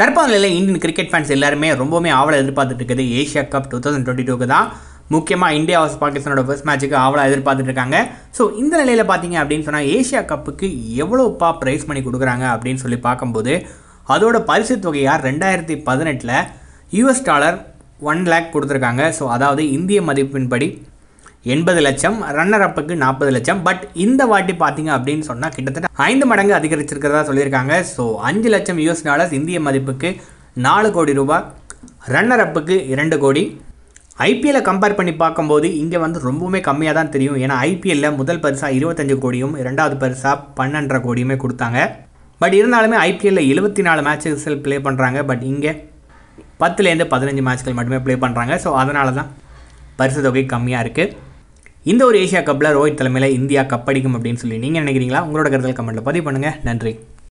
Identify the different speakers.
Speaker 1: தற்போது நிலையில் Indian cricket fans எல்லாருமே ரொம்பவுமே ஆவலை எதிர்பார்த்துட்டு இருக்குது Asia cup two thousand twenty டூக்கு தான் முக்கியமாக இந்தியா வர்ஸ் பாகிஸ்தானோட ஃபர்ஸ்ட் மேட்ச்சுக்கு ஆவலாக எதிர்பார்த்துட்டு இருக்காங்க ஸோ இந்த நிலையில் பார்த்தீங்க அப்படின்னு சொன்னால் ஏஷியா கப்புக்கு எவ்வளோப்பா ப்ரைஸ் பண்ணி கொடுக்குறாங்க அப்படின்னு சொல்லி பார்க்கும்போது அதோட பரிசு தொகையாக ரெண்டாயிரத்தி பதினெட்டில் யூஎஸ் டாலர் ஒன் லேக் கொடுத்துருக்காங்க ஸோ அதாவது இந்திய மதிப்பின்படி எண்பது லட்சம் ரன்னர் அப்புக்கு நாற்பது லட்சம் பட் இந்த வாட்டி பார்த்தீங்க அப்படின்னு சொன்னால் கிட்டத்தட்ட ஐந்து மடங்கு அதிகரிச்சிருக்கிறதா சொல்லியிருக்காங்க ஸோ அஞ்சு லட்சம் யூஎஸ் டாலர்ஸ் இந்திய மதிப்புக்கு நாலு கோடி ரூபாய் ரன்னர் அப்புக்கு இரண்டு கோடி ஐபிஎல்லை கம்பேர் பண்ணி பார்க்கும்போது இங்கே வந்து ரொம்பவுமே கம்மியாக தான் தெரியும் ஏன்னா ஐபிஎல்லில் முதல் பரிசாக இருபத்தஞ்சு கோடியும் இரண்டாவது பரிசாக பன்னெண்டரை கோடியுமே கொடுத்தாங்க பட் இருந்தாலுமே ஐபிஎல்லில் எழுபத்தி நாலு மேட்சஸில் ப்ளே பண்ணுறாங்க பட் இங்கே பத்துலேருந்து பதினஞ்சு மேட்ச்கள் மட்டுமே ப்ளே பண்ணுறாங்க ஸோ அதனால தான் பரிசு தொகை கம்மியாக இருக்குது இந்த ஒரு ஏஷியா கப்பில் ரோஹித் தலைமையில் இந்தியா கப் அடிக்கும் அப்படின்னு சொல்லி நீங்கள் நினைக்கிறீங்களா உங்களோட கருத்தில் கமெண்ட்டில் பதிவு பண்ணுங்கள் நன்றி